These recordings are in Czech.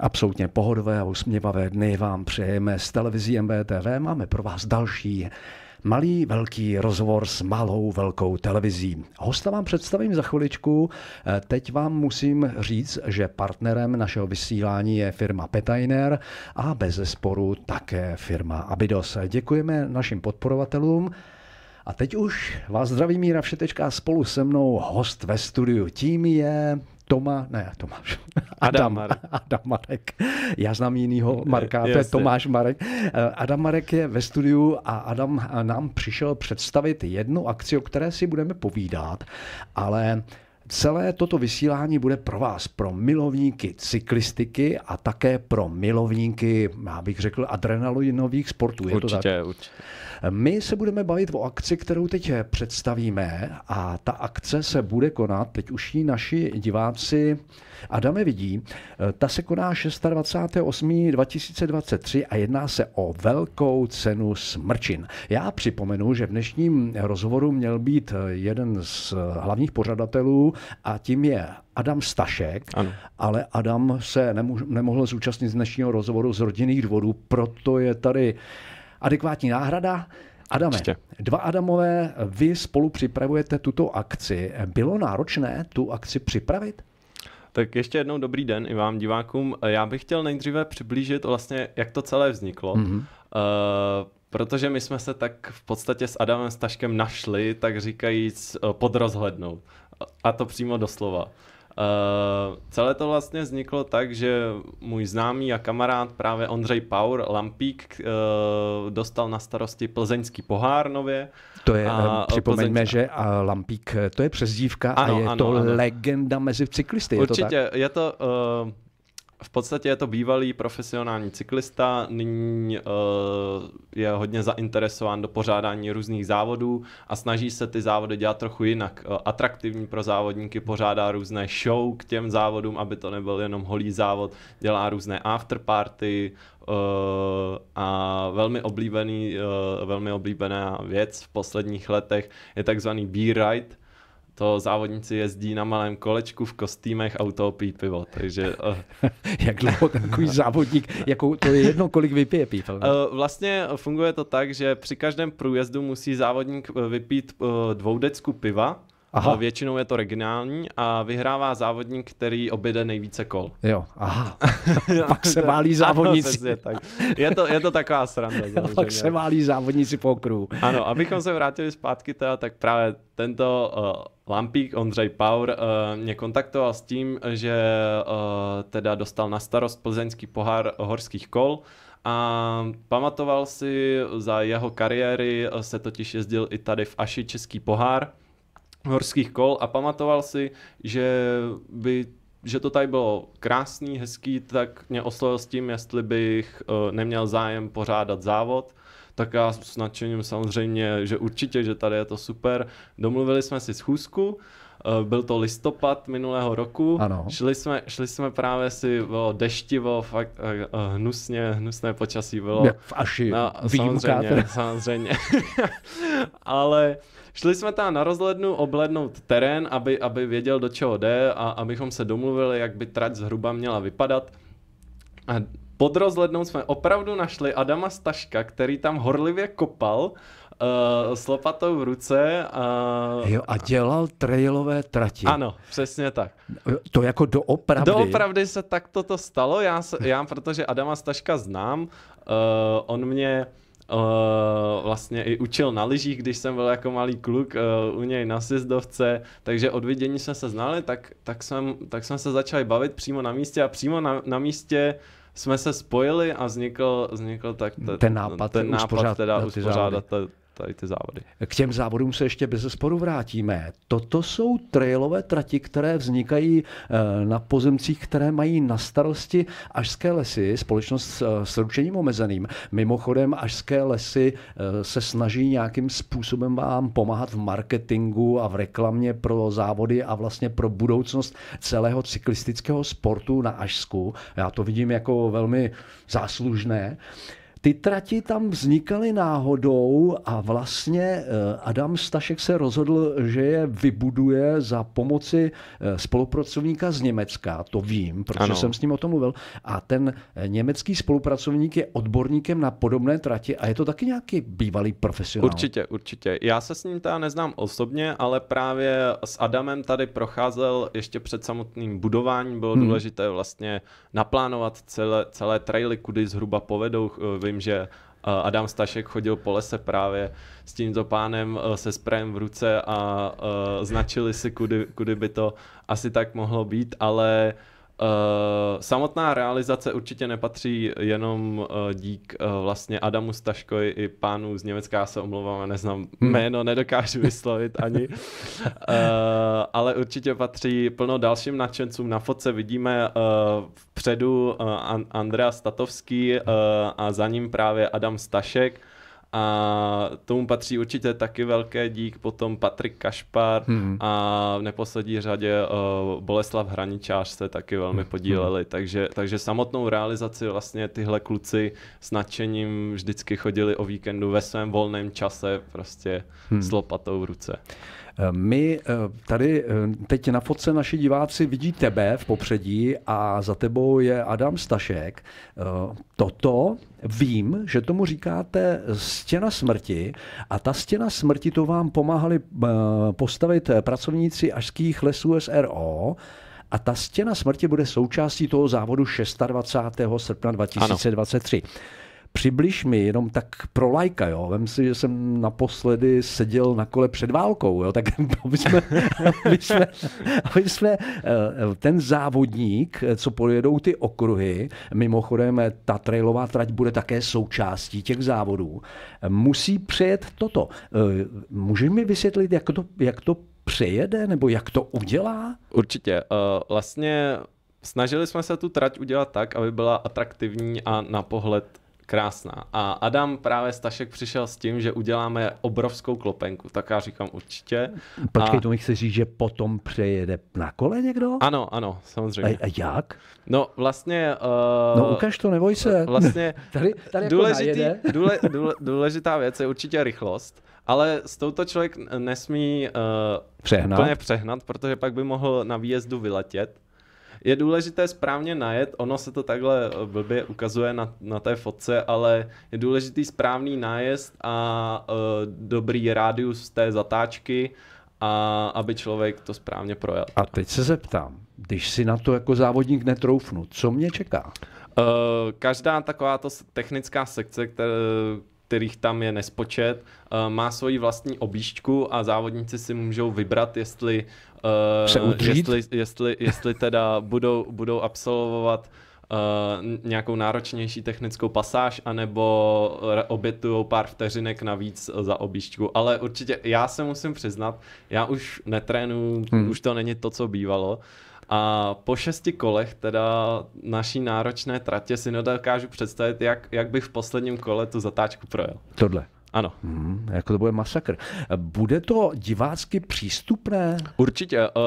absolutně pohodové a usměvavé dny vám přejeme z televizí MBTV. Máme pro vás další malý velký rozhovor s malou velkou televizí. Hosta vám představím za chviličku. Eh, teď vám musím říct, že partnerem našeho vysílání je firma Petainer a bez sporu také firma Abidos. Děkujeme našim podporovatelům. A teď už vás zdraví Míra Všetečka spolu se mnou host ve studiu. Tím je Toma, ne, Tomáš. Adam. Adam Marek. Já znám jinýho Marka, to je Tomáš Marek. Eh, Adam Marek je ve studiu a Adam nám přišel představit jednu akci, o které si budeme povídat, ale Celé toto vysílání bude pro vás, pro milovníky cyklistiky a také pro milovníky, já bych řekl, adrenalinových sportů. Je to tak? určitě. My se budeme bavit o akci, kterou teď představíme a ta akce se bude konat, teď už ji naši diváci Adame vidí, ta se koná 26.8.2023 2023 a jedná se o velkou cenu smrčin. Já připomenu, že v dnešním rozhovoru měl být jeden z hlavních pořadatelů a tím je Adam Stašek, ano. ale Adam se nemohl zúčastnit z dnešního rozhovoru z rodinných důvodů, proto je tady adekvátní náhrada. Adame, Určitě. dva Adamové, vy spolu připravujete tuto akci. Bylo náročné tu akci připravit? Tak ještě jednou dobrý den i vám divákům. Já bych chtěl nejdříve přiblížit vlastně, jak to celé vzniklo. Mm-hmm. Uh, protože my jsme se tak v podstatě s Adamem Staškem našli, tak říkajíc, eh, podrozhlednout. A to přímo doslova. Eh, celé to vlastně vzniklo tak, že můj známý a kamarád právě Ondřej Paur, Lampík, uh, dostal na starosti plzeňský pohár nově. To je, a, eh, připomeňme, že a Lampík, to je přezdívka ano, a je ano, to ano. legenda mezi cyklisty. Určitě, je to, tak? Je to uh, v podstatě je to bývalý profesionální cyklista, nyní eh, je hodně zainteresován do pořádání různých závodů a snaží se ty závody dělat trochu jinak. Eh, atraktivní pro závodníky pořádá různé show k těm závodům, aby to nebyl jenom holý závod, dělá různé afterparty, eh, a velmi oblíbený, velmi oblíbená věc v posledních letech je takzvaný B-ride, to závodníci jezdí na malém kolečku v kostýmech a u toho pijí pivo, takže... Uh... Jak dlouho takový závodník, jako to je jedno, kolik vypije pivo? Uh, eh, vlastně funguje to tak, že při každém průjezdu musí závodník eh, vypít uh, dvoudecku piva, Aha. Většinou je to regionální a vyhrává závodník, který objede nejvíce kol. Jo, aha. Pak se válí závodníci. Ano, je, tak. je, to, je to taková sranda. Pak se válí závodníci po okruhu. Ano, abychom se vrátili zpátky, teda, tak právě tento uh, Lampík, Ondřej Power uh, eh, mě kontaktoval s tím, že uh, teda dostal na starost plzeňský pohár horských kol a pamatoval si, za jeho kariéry se totiž jezdil i tady v Aši český pohár, horských kol a pamatoval si, že by že to tady bylo krásný, hezký, tak mě oslovil s tím, jestli bych eh, neměl zájem pořádat závod. Tak já s nadšením samozřejmě, že určitě, že tady je to super. Domluvili jsme si schůzku, eh, byl to listopad minulého roku. Ano. Šli, jsme, šli jsme právě si, bylo deštivo, fakt eh, hnusně, hnusné počasí bylo. Ne, v Aši, no, samozřejmě, samozřejmě. Ale Šli jsme tam na rozhlednu oblednout terén, aby, aby věděl, do čeho jde a abychom se domluvili, jak by trať zhruba měla vypadat. A pod rozhlednou jsme opravdu našli Adama Staška, který tam horlivě kopal uh, s lopatou v ruce. Uh, jo, a dělal trailové trati. Ano, přesně tak. To jako doopravdy. Doopravdy se tak toto stalo, já, se, já protože Adama Staška znám, uh, on mě Eh, vlastně i učil na lyžích, když jsem byl jako malý kluk eh, u něj na sjezdovce, takže od vidění jsme se znali, tak, tak, jsem, tak jsme se začali bavit přímo na místě a přímo na, na místě jsme se spojili a vznikl, vznikl tak t- ten nápad, ten nápad pořád, teda uspořádat tady ty závody. K těm závodům se ještě bez sporu vrátíme. Toto jsou trailové trati, které vznikají eh, na pozemcích, které mají na starosti Ažské lesy, společnost s eh, ručením omezeným. Mimochodem, Ažské lesy eh, se snaží nějakým způsobem vám pomáhat v marketingu a v reklamě pro závody a vlastně pro budoucnost celého cyklistického sportu na Ažsku. Já to vidím jako velmi záslužné. Ty trati tam vznikaly náhodou a vlastně eh, Adam Stašek se rozhodl, že je vybuduje za pomoci eh, spolupracovníka z Německa, to vím, protože ano. jsem s ním o tom mluvil. A ten eh, německý spolupracovník je odborníkem na podobné trati a je to taky nějaký bývalý profesionál. Určitě, určitě. Já se s ním teda neznám osobně, ale právě s Adamem tady procházel ještě před samotným budováním. Bylo hmm. důležité vlastně naplánovat celé, celé traily, kudy zhruba povedou Vím, že eh, Adam Stašek chodil po lese právě s tímto pánem eh, se sprejem v ruce a eh, značili si, kudy, kudy by to asi tak mohlo být, ale uh, Eh, samotná realizace určitě nepatří jenom eh, dík eh, vlastně Adamu Staškovi i pánu z Německa, já se omlouvám, neznám hmm. jméno, nedokážu vyslovit ani, ale určitě patří plno dalším nadšencům. Na fotce vidíme vpředu Andrea Statovský a za ním právě Adam Stašek, a tomu patří určitě taky velké dík potom Patrik Kašpar hmm. a v neposlední řadě uh, Boleslav Hraničář se taky velmi hmm. podíleli. Hmm. Takže, takže samotnou realizaci vlastně tyhle kluci s nadšením vždycky chodili o víkendu ve svém volném čase prostě hmm. s lopatou v ruce. My eh, tady eh, teď na fotce naši diváci vidí tebe v popředí a za tebou je Adam Stašek. Eh, toto vím, že tomu říkáte stěna smrti a ta stěna smrti to vám pomáhali postavit pracovníci Ažských lesů SRO. A ta stěna smrti bude součástí toho závodu 26. srpna 2023. Ano přibliž mi, jenom tak pro lajka, jo. Vem si, že jsem naposledy seděl na kole před válkou, jo, tak aby jsme, aby jsme, aby jsme eh, ten závodník, co pojedou ty okruhy, mimochodem ta trailová trať bude také součástí těch závodů, musí přejet toto. Eh, můžeš mi vysvětlit, jak to, jak to přejede, nebo jak to udělá? Určitě. Eh, vlastně snažili jsme se tu trať udělat tak, aby byla atraktivní a na pohled Krásná. A Adam právě Stašek přišel s tím, že uděláme obrovskou klopenku, tak já říkám určitě. Počkej, a... to mi chce říct, že potom přejede na kole někdo? Ano, ano, samozřejmě. A, a jak? No vlastně... Uh... No ukaž to, neboj se. Eh, vlastně tady, tady jako důležitý, jako důle, důle, důležitá věc je určitě rychlost. Ale s touto člověk nesmí uh, přehnat. úplně přehnat, protože pak by mohl na výjezdu vyletět je důležité správně najet, ono se to takhle eh, blbě ukazuje na, na té fotce, ale je důležitý správný nájezd a uh, dobrý rádius té zatáčky, a aby člověk to správně projel. A teď se zeptám, když si na to jako závodník netroufnu, co mě čeká? Uh, každá to technická sekce, které, kterých tam je nespočet, má svoji vlastní objížďku a závodníci si můžou vybrat, jestli Uh, jestli, jestli, jestli teda budou, budou absolvovat Uh, nějakou náročnější technickou pasáž, anebo obětují pár vteřinek navíc za objížďku. Ale určitě, já se musím přiznat, já už netrénu, hmm. už to není to, co bývalo. A po šesti kolech teda naší náročné tratě si nedokážu představit, jak, jak bych v posledním kole tu zatáčku projel. Tohle. Ano. Hmm, jako to bude masakr. Bude to divácky přístupné? Určitě. Uh,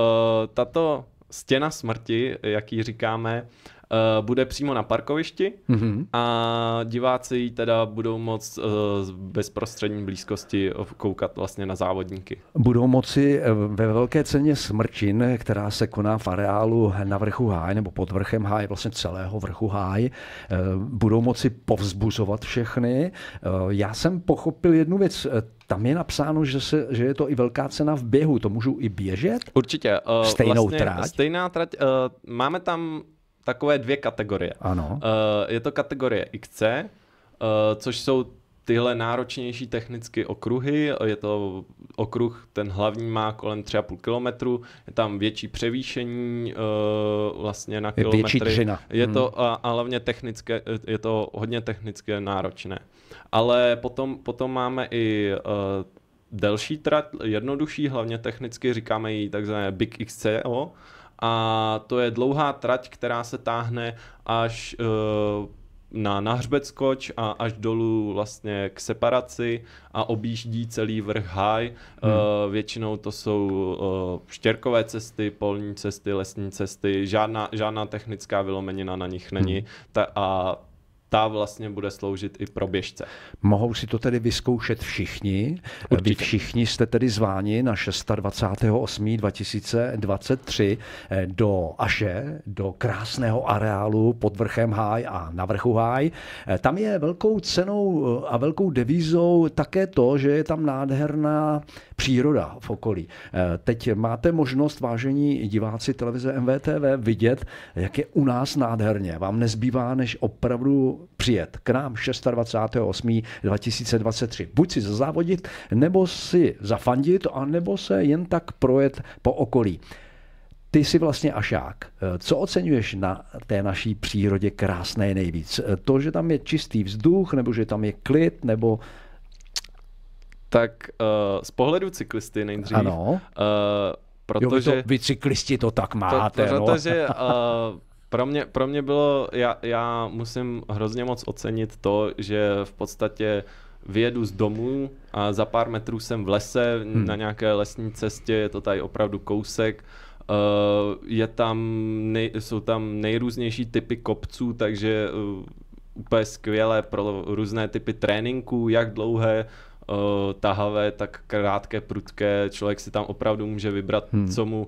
tato stěna smrti, jak ji říkáme, uh, bude přímo na parkovišti mm-hmm. a diváci ji teda budou moct uh, bezprostřední blízkosti koukat vlastně na závodníky. Budou moci eh, ve velké ceně smrčin, která se koná v areálu na vrchu Háj nebo pod vrchem Háj, vlastně celého vrchu Háj, uh, budou moci povzbuzovat všechny. Uh, já jsem pochopil jednu věc, tam je napsáno, že, se, že je to i velká cena v běhu. To můžu i běžet? Určitě. Uh, Stejnou vlastně, trať? Stejná trať. Uh, máme tam takové dvě kategorie. Ano. Eh, je to kategorie XC, eh, což jsou tyhle náročnější technicky okruhy. Je to okruh, ten hlavní má kolem 3,5 km, je tam větší převýšení uh, vlastně na kilometry. Větší dřina. Je hmm. to a, a hlavně technické, je to hodně technicky náročné. Ale potom, potom máme i uh, delší trať, jednodušší, hlavně technicky říkáme ji takzvané Big XCO, a to je dlouhá trať, která se táhne až eh, na nahřbeckoč a až dolů vlastně k separaci a objíždí celý vrch Haj. Eh, hmm. Většinou to jsou eh, štěrkové cesty, polní cesty, lesní cesty, žádná, žádná technická vylomenina na nich není. Hmm. Ta, a ta vlastně bude sloužit i pro běžce. Mohou si to tedy vyzkoušet všichni. Určitě. Vy všichni jste tedy zváni na 26.8.2023 eh, do Aše, do krásného areálu pod vrchem Háj a na vrchu Háj. Eh, tam je velkou cenou eh, a velkou devízou také to, že je tam nádherná příroda v okolí. Eh, teď máte možnost, vážení diváci televize MVTV, vidět, jak je u nás nádherně. Vám nezbývá, než opravdu přijet k nám 26.8.2023. Buď si zazávodit, nebo si zafandit, a nebo se jen tak projet po okolí. Ty jsi vlastně ašák. Eh, co oceňuješ na té naší přírodě krásné nejvíc? Eh, to, že tam je čistý vzduch, nebo že tam je klid, nebo tak uh, z pohledu cyklisty nejdřív. Ano. Uh, eh, protože, jo, vy, to, vy cyklisti to tak máte. To, to, no. uh, pro, mě, pro mě bylo, já, já musím hrozně moc ocenit to, že v podstatě vyjedu z domu a za pár metrů jsem v lese, hmm. na nějaké lesní cestě, je to tady opravdu kousek, Uh, je tam nej, jsou tam nejrůznější typy kopců, takže uh, úplně skvělé pro různé typy tréninků, jak dlouhé, Eh, tahavé, tak krátké, prudké. Člověk si tam opravdu může vybrat, hmm. co mu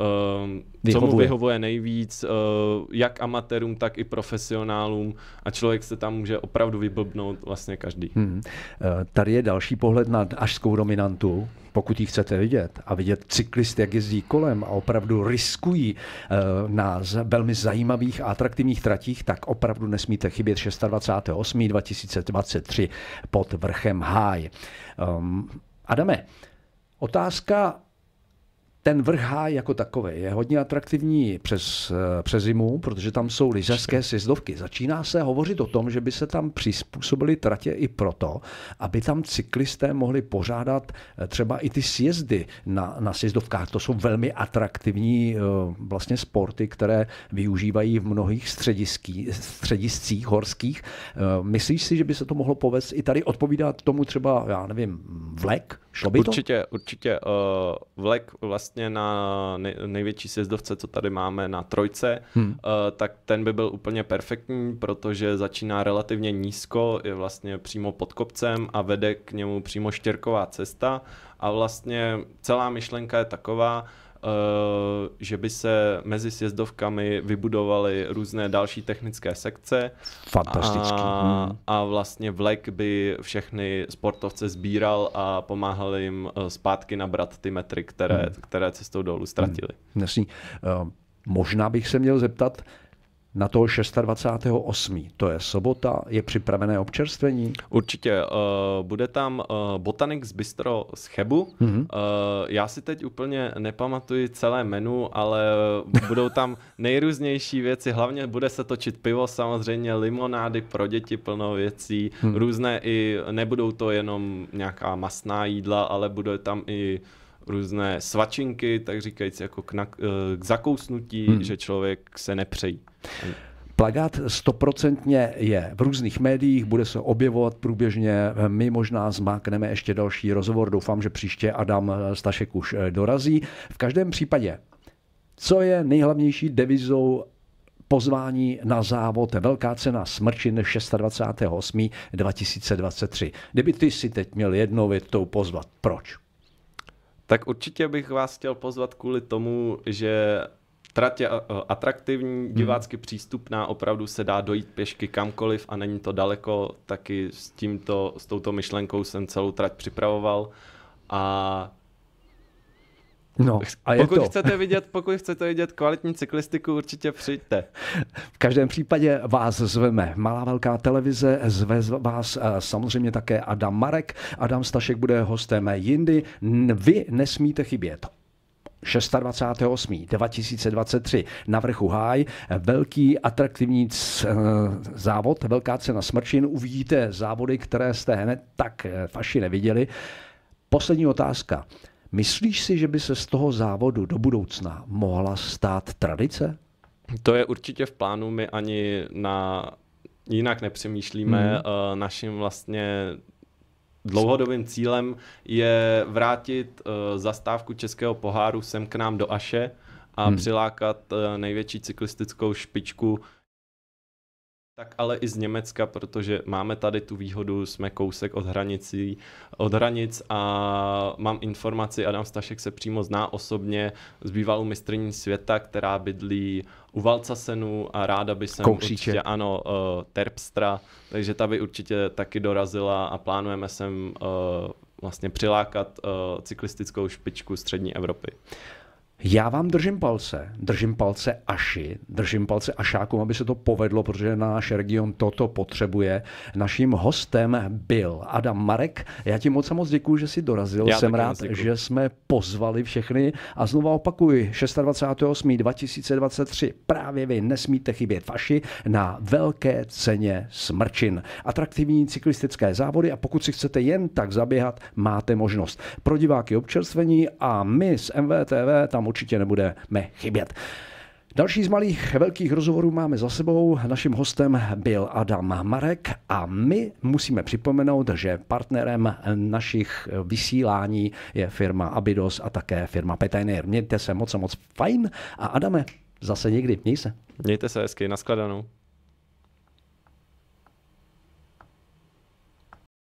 vyhovuje. Ehm, co mu vyhovuje nejvíc, eh, jak amatérům, tak i profesionálům a člověk se tam může opravdu vyblbnout vlastně každý. Hmm. Eh, tady je další pohled na ažskou dominantu, pokud ji chcete vidět a vidět cyklist, jak jezdí kolem a opravdu riskují eh, na velmi zajímavých a atraktivních tratích, tak opravdu nesmíte chybět 26. 2023 pod vrchem Háj. Ehm, Adame, otázka ten vrch jako takový je hodně atraktivní přes, eh, přes zimu, protože tam jsou lyžařské sjezdovky. Začíná se hovořit o tom, že by se tam přizpůsobili tratě i proto, aby tam cyklisté mohli pořádat eh, třeba i ty sjezdy na, na sjezdovkách. To jsou velmi atraktivní eh, vlastně sporty, které využívají v mnohých střediscích horských. Myslíš si, že by se to mohlo povést i tady odpovídat tomu třeba, já nevím, vlek? Šlo by určitě, to? Určitě, uh, vlek vlastně na největší sjezdovce, co tady máme na trojce, hmm. uh, tak ten by byl úplně perfektní, protože začíná relativně nízko, je vlastně přímo pod kopcem a vede k němu přímo štěrková cesta a vlastně celá myšlenka je taková, Eh, že by se mezi sjezdovkami vybudovaly různé další technické sekce. Fantastický. A, a vlastně vlek by všechny sportovce sbíral a pomáhal jim eh, zpátky nabrat ty metry, které, hmm. které cestou dolů ztratili. Hmm. Uh, možná bych se měl zeptat, na toho 26.8. To je sobota, je připravené občerstvení? Určitě. Uh, bude tam uh, Botanik z Bistro z Chebu. Mm-hmm. Uh, já si teď úplně nepamatuji celé menu, ale budou tam nejrůznější věci. Hlavně bude se točit pivo, samozřejmě limonády pro děti plno věcí. Mm-hmm. Různé i, nebudou to jenom nějaká masná jídla, ale bude tam i různé svačinky, tak říkajíc jako k, na, eh, k zakousnutí, hmm. že člověk se nepřejí. Plagát stoprocentně je v různých médiích, bude se objevovat průběžně. My možná zmákneme ještě další rozhovor. Doufám, že příště Adam Stašek už eh, dorazí. V každém případě, co je nejhlavnější devizou pozvání na závod Velká cena smrčin 26.8.2023? Kdyby ty si teď měl jednou větou pozvat, proč? tak určitě bych vás chtěl pozvat kvůli tomu, že trať je eh, atraktivní, hmm. divácky hmm. přístupná, opravdu se dá dojít pěšky kamkoliv a není to daleko, taky s tímto, s touto myšlenkou jsem celou trať připravoval a No, a pokud, to. Chcete vidět, pokud chcete vidět kvalitní cyklistiku, určitě přijďte. V každém případě vás zveme. Malá velká televize zve vás eh, samozřejmě také Adam Marek. Adam Stašek bude hostem jindy. Vy nesmíte chybět. 26.8.2023 na vrchu Háj. Velký atraktivní eh, závod, velká cena smrčin. Uvidíte závody, které jste hned tak eh, faši neviděli. Poslední otázka. Myslíš si, že by se z toho závodu do budoucna mohla stát tradice? To je určitě v plánu. My ani na jinak nepřemýšlíme. Hmm. Naším vlastně dlouhodobým cílem je vrátit eh, zastávku Českého poháru sem k nám do Aše a hmm. přilákat eh, největší cyklistickou špičku tak ale i z Německa, protože máme tady tu výhodu, jsme kousek od, hranicí, od hranic a mám informaci, Adam Stašek se přímo zná osobně s bývalou mistrní světa, která bydlí u Valcasenu a ráda by se určitě, ano, eh, Terpstra, takže ta by určitě taky dorazila a plánujeme sem eh, vlastně přilákat eh, cyklistickou špičku střední Evropy. Já vám držím palce, držím palce Aši, držím palce Ašákům, aby se to povedlo, protože náš region toto potřebuje. Naším hostem byl Adam Marek. Já ti moc moc děkuji, že jsi dorazil. Já Jsem rád, že jsme pozvali všechny. A znova opakuji, 26.8.2023, 2023 právě vy nesmíte chybět Aši na velké ceně Smrčin. Atraktivní cyklistické závody a pokud si chcete jen tak zaběhat, máte možnost. Pro diváky občerstvení a my z MVTV tam určitě nebudeme chybět. Další z malých velkých rozhovorů máme za sebou. Naším hostem byl Adam Marek a my musíme připomenout, že partnerem našich vysílání je firma Abidos a také firma Petainer. Mějte se moc a moc fajn a Adame, zase někdy. Měj se. Mějte se hezky, nashledanou.